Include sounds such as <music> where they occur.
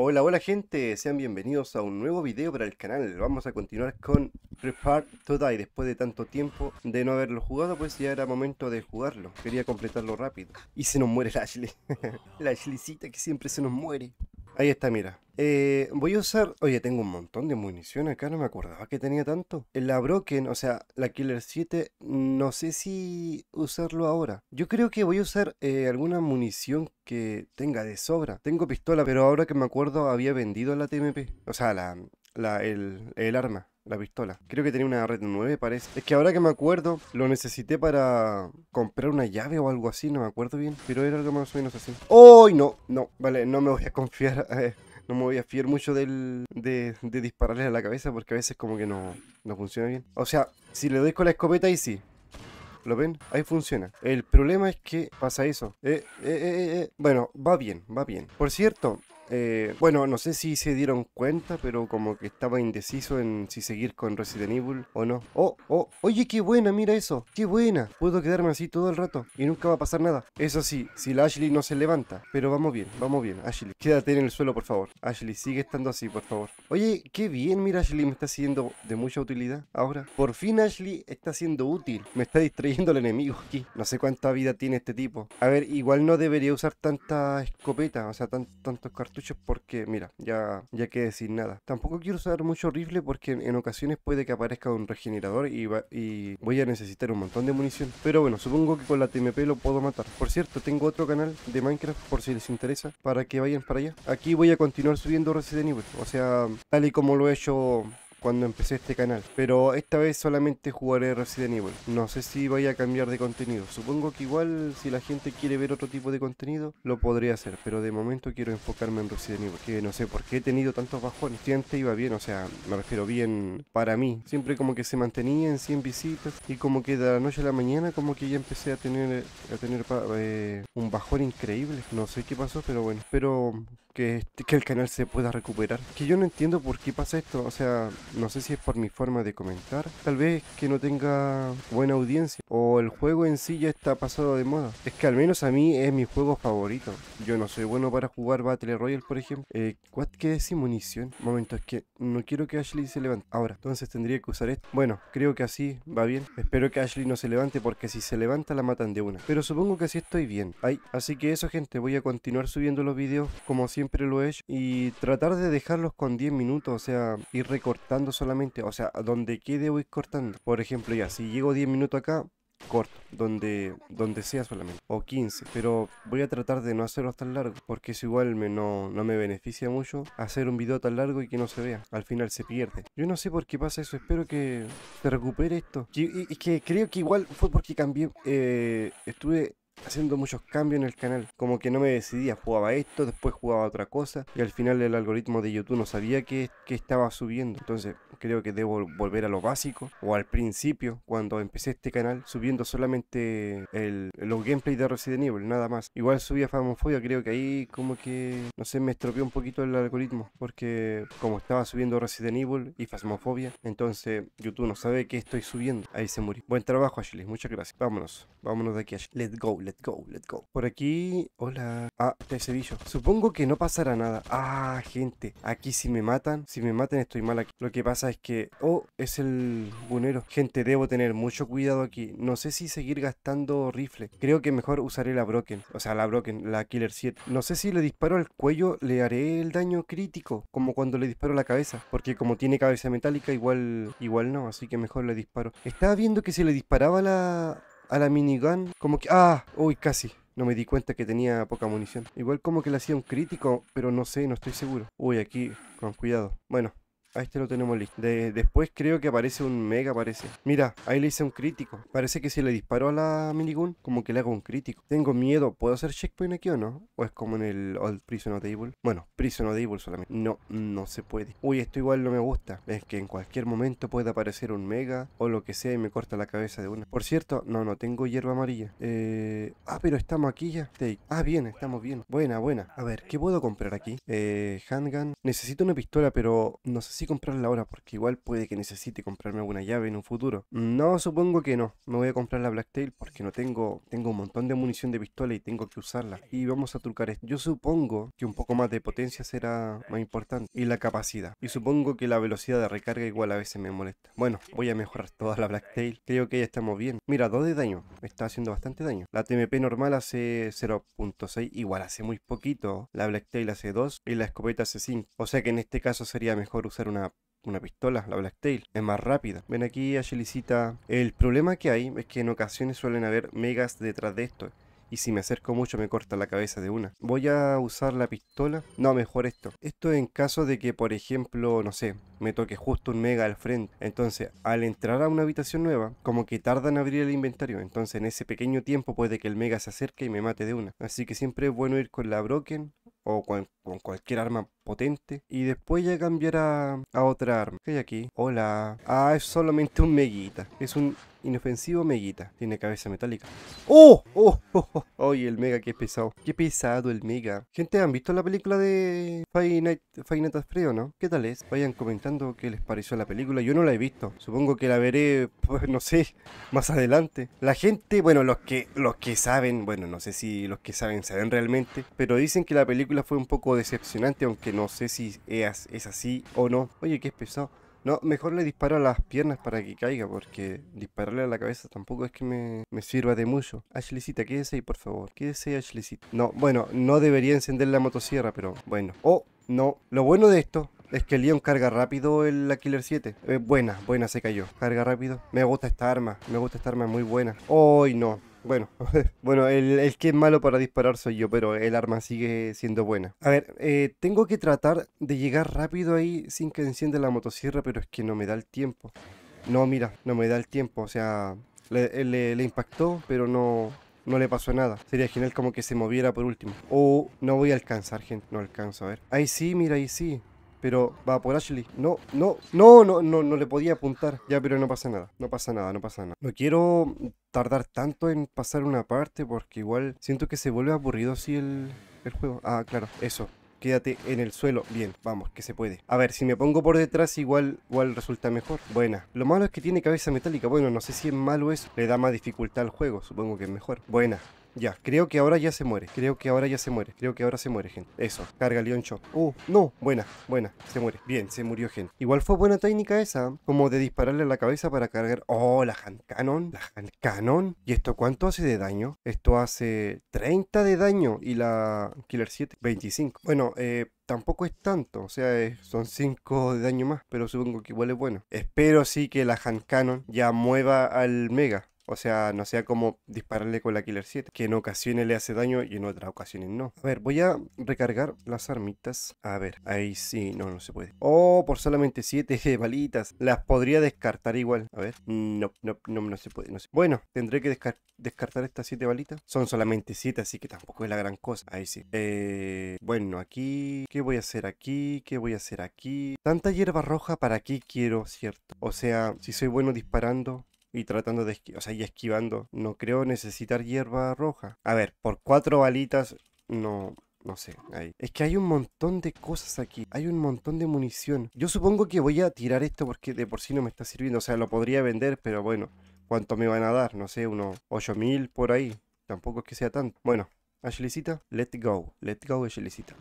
Hola, hola gente, sean bienvenidos a un nuevo video para el canal Vamos a continuar con Prepare to Die Después de tanto tiempo de no haberlo jugado, pues ya era momento de jugarlo Quería completarlo rápido Y se nos muere Ashley <laughs> La Ashleycita que siempre se nos muere Ahí está, mira. Eh, voy a usar... Oye, tengo un montón de munición acá, no me acordaba que tenía tanto. La Broken, o sea, la Killer 7, no sé si usarlo ahora. Yo creo que voy a usar eh, alguna munición que tenga de sobra. Tengo pistola, pero ahora que me acuerdo había vendido la TMP. O sea, la, la, el, arma, la pistola. Creo que tenía una red 9, parece. Es que ahora que me acuerdo, lo necesité para comprar una llave o algo así, no me acuerdo bien. Pero era algo más o menos así. hoy ¡Oh, no! No, vale, no me voy a confiar. <laughs> Eh, no me voy a fiar mucho del, de, dispararle a la cabeza porque a veces como que no, no funciona bien. O sea, si le doy con la escopeta y sí, ¿Lo ven? Ahí funciona. El problema es que pasa eso. Eh, eh, bueno, va bien, va bien. Por cierto, eh, bueno, no sé si se dieron cuenta, pero como que estaba indeciso en si seguir con Resident Evil o no. ¡Oh, oh! ¡Oye, qué buena! Mira eso. ¡Qué buena! Puedo quedarme así todo el rato y nunca va a pasar nada. Eso sí, si la Ashley no se levanta. Pero vamos bien, vamos bien, Ashley. Quédate en el suelo, por favor. Ashley, sigue estando así, por favor. Oye, qué bien. Mira, Ashley me está siendo de mucha utilidad ahora. Por fin Ashley está siendo útil. Me está distrayendo el enemigo aquí. No sé cuánta vida tiene este tipo. A ver, igual no debería usar tanta escopeta, o sea, tantos cartuchos porque, mira, ya, ya que sin nada. Tampoco quiero usar mucho rifle porque en, ocasiones puede que aparezca un regenerador y, y voy a necesitar un montón de munición. Pero bueno, supongo que con la TMP lo puedo matar. Por cierto, tengo otro canal de Minecraft por si les interesa, para que vayan para allá. Aquí voy a continuar subiendo Resident Evil, o sea, tal y como lo he hecho cuando empecé este canal, pero esta vez solamente jugaré Resident Evil. No sé si vaya a cambiar de contenido, supongo que igual si la gente quiere ver otro tipo de contenido, lo podría hacer, pero de momento quiero enfocarme en Resident Evil, que no sé por qué he tenido tantos bajones. Si antes iba bien, o sea, me refiero bien para mí, siempre como que se mantenía en 100 visitas y como que de la noche a la mañana como que ya empecé a tener, a tener eh, un bajón increíble, no sé qué pasó, pero bueno, pero este, que, el canal se pueda recuperar. Que yo no entiendo por qué pasa esto, o sea, no sé si es por mi forma de comentar, tal vez que no tenga buena audiencia, o el juego en sí ya está pasado de moda. Es que al menos a mí es mi juego favorito. Yo no soy bueno para jugar Battle Royale, por ejemplo. Eh, es sin munición? Momento, es que no quiero que Ashley se levante. Ahora, entonces tendría que usar esto. Bueno, creo que así va bien. Espero que Ashley no se levante porque si se levanta la matan de una. Pero supongo que así estoy bien. Ay, así que eso gente, voy a continuar subiendo los videos como si siempre lo he hecho, y tratar de dejarlos con 10 minutos, o sea, ir recortando solamente, o sea, donde quede voy cortando. Por ejemplo, ya, si llego 10 minutos acá, corto, donde, donde sea solamente, o 15, pero voy a tratar de no hacerlo tan largo, porque eso igual me, no, me beneficia mucho hacer un video tan largo y que no se vea, al final se pierde. Yo no sé por qué pasa eso, espero que se recupere esto. Y, que creo que igual fue porque cambié, eh, estuve haciendo muchos cambios en el canal. Como que no me decidía, jugaba esto, después jugaba otra cosa y al final el algoritmo de YouTube no sabía que, que estaba subiendo. Entonces creo que debo volver a lo básico o al principio cuando empecé este canal subiendo solamente el, los gameplays de Resident Evil, nada más. Igual subí a Famofobia, creo que ahí como que, no sé, me estropeó un poquito el algoritmo porque como estaba subiendo Resident Evil y Fasmofobia, entonces YouTube no sabe que estoy subiendo. Ahí se murió. Buen trabajo, Ashley. Muchas gracias. Vámonos. Vámonos de aquí, Let's go, let's go, let's go. Por aquí... Hola. Ah, te cebillo. Supongo que no pasará nada. Ah, gente. Aquí si me matan, si me matan estoy mal aquí. Lo que pasa es que, oh, es el gunero. Gente, debo tener mucho cuidado aquí. No sé si seguir gastando rifle. Creo que mejor usaré la Broken. O sea, la Broken, la Killer 7. No sé si le disparo al cuello, le haré el daño crítico. Como cuando le disparo la cabeza. Porque como tiene cabeza metálica, igual, igual no. Así que mejor le disparo. Estaba viendo que si le disparaba la, a la minigun, como que... ¡Ah! Uy, casi. No me di cuenta que tenía poca munición. Igual como que le hacía un crítico, pero no sé, no estoy seguro. Uy, aquí, con cuidado. Bueno, a este lo tenemos listo. después creo que aparece un mega, parece. Mira, ahí le hice un crítico. Parece que si le disparo a la minigun, como que le hago un crítico. Tengo miedo. ¿Puedo hacer checkpoint aquí o no? ¿O es como en el Old Prison of Bueno, Prison of solamente. No, no se puede. Uy, esto igual no me gusta. Es que en cualquier momento puede aparecer un mega o lo que sea y me corta la cabeza de una. Por cierto, no, no tengo hierba amarilla. Eh... Ah, pero estamos aquí ya. Ah, bien, estamos bien. Buena, buena. A ver, ¿qué puedo comprar aquí? Eh, handgun. Necesito una pistola, pero no sé si sí comprarla ahora porque igual puede que necesite comprarme alguna llave en un futuro. No, supongo que no. Me voy a comprar la Blacktail porque no tengo, tengo un montón de munición de pistola y tengo que usarla. Y vamos a trucar esto. Yo supongo que un poco más de potencia será más importante y la capacidad. Y supongo que la velocidad de recarga igual a veces me molesta. Bueno, voy a mejorar toda la Blacktail. Creo que ya estamos bien. Mira, 2 de daño. está haciendo bastante daño. La TMP normal hace 0.6. Igual hace muy poquito. La Blacktail hace 2 y la escopeta hace 5. O sea que en este caso sería mejor usar una pistola, la Black Tail es más rápida. Ven aquí a cita El problema que hay es que en ocasiones suelen haber megas detrás de esto. Y si me acerco mucho me corta la cabeza de una. Voy a usar la pistola. No, mejor esto. Esto en caso de que, por ejemplo, no sé, me toque justo un mega al frente. Entonces, al entrar a una habitación nueva, como que tardan en abrir el inventario. Entonces, en ese pequeño tiempo puede que el mega se acerque y me mate de una. Así que siempre es bueno ir con la broken o con cualquier arma potente y después ya cambiará a otra arma. ¿Qué hay aquí? Hola. Ah, es solamente un meguita. Es un Inofensivo Meguita. Tiene cabeza metálica. ¡Oh! ¡Oh! ¡Oh! <laughs> ¡Oh! el Mega, qué pesado! ¡Qué pesado el Mega! Gente, ¿han visto la película de Five Nights at Freddy's, o no? ¿Qué tal es? Vayan comentando qué les pareció la película. Yo no la he visto. Supongo que la veré, pues, no sé, <laughs> más adelante. La gente, bueno, los que, los que saben, bueno, no sé si los que saben saben realmente, pero dicen que la película fue un poco decepcionante, aunque no sé si es así o no. Oye, qué pesado. No, mejor le disparo a las piernas para que caiga, porque dispararle a la cabeza tampoco es que me, me sirva de mucho. Ashleycita, quédese ahí, por favor. Quédese, Ashleycita. No, bueno, no debería encender la motosierra, pero bueno. Oh, no. Lo bueno de esto es que Leon carga rápido el, Killer 7. Eh, buena, buena, se cayó. Carga rápido. Me gusta esta arma. Me gusta esta arma, muy buena. oh, no! Bueno, <laughs> bueno el, que es malo para disparar soy yo, pero el arma sigue siendo buena. A ver, eh, tengo que tratar de llegar rápido ahí sin que encienda la motosierra, pero es que no me da el tiempo. No, mira, no me da el tiempo, o sea, le, eh, impactó, pero no, no le pasó nada. Sería genial como que se moviera por último. O oh, no voy a alcanzar, gente. No alcanzo, a ver. Ahí sí, mira, ahí sí. Pero va por Ashley. No, no, no, no, no, no le podía apuntar. Ya, pero no pasa nada. No pasa nada, no pasa nada. No quiero tardar tanto en pasar una parte porque igual siento que se vuelve aburrido así el, juego. Ah, claro, eso. Quédate en el suelo. Bien, vamos, que se puede. A ver, si me pongo por detrás igual, igual resulta mejor. Buena. Lo malo es que tiene cabeza metálica. Bueno, no sé si es malo eso. Le da más dificultad al juego. Supongo que es mejor. Buena. Ya, creo que ahora ya se muere. Creo que ahora ya se muere. Creo que ahora se muere, gente. Eso, carga Leoncho. Uh, no, buena, buena. Se muere. Bien, se murió, gente. Igual fue buena técnica esa, como de dispararle a la cabeza para cargar. Oh, la hand cannon. La hand cannon. ¿Y esto cuánto hace de daño? Esto hace 30 de daño y la Killer 7, 25. Bueno, eh, tampoco es tanto, o sea, son 5 de daño más, pero supongo que igual es bueno. Espero sí que la hand cannon ya mueva al mega. O sea, no sea como dispararle con la Killer 7, que en ocasiones le hace daño y en otras ocasiones no. A ver, voy a recargar las armitas. A ver, ahí sí, no, no se puede. Oh, por solamente 7 <laughs> balitas. Las podría descartar igual. A ver, no, no, no, se puede. No Bueno, tendré que descartar estas 7 balitas. Son solamente 7, así que tampoco es la gran cosa. Ahí sí. Eh, bueno, aquí, ¿qué voy a hacer aquí? ¿Qué voy a hacer aquí? Tanta hierba roja, ¿para qué quiero, cierto? O sea, si soy bueno disparando, y tratando de esquivar, o sea, y esquivando. No creo necesitar hierba roja. A ver, por cuatro balitas, no, no sé, Es que hay un montón de cosas aquí. Hay un montón de munición. Yo supongo que voy a tirar esto porque de por sí no me está sirviendo. O sea, lo podría vender, pero bueno. ¿Cuánto me van a dar? No sé, unos 8000 por ahí. Tampoco es que sea tanto. Bueno, Ashleycita, let's go. Let's go, Ashleycita.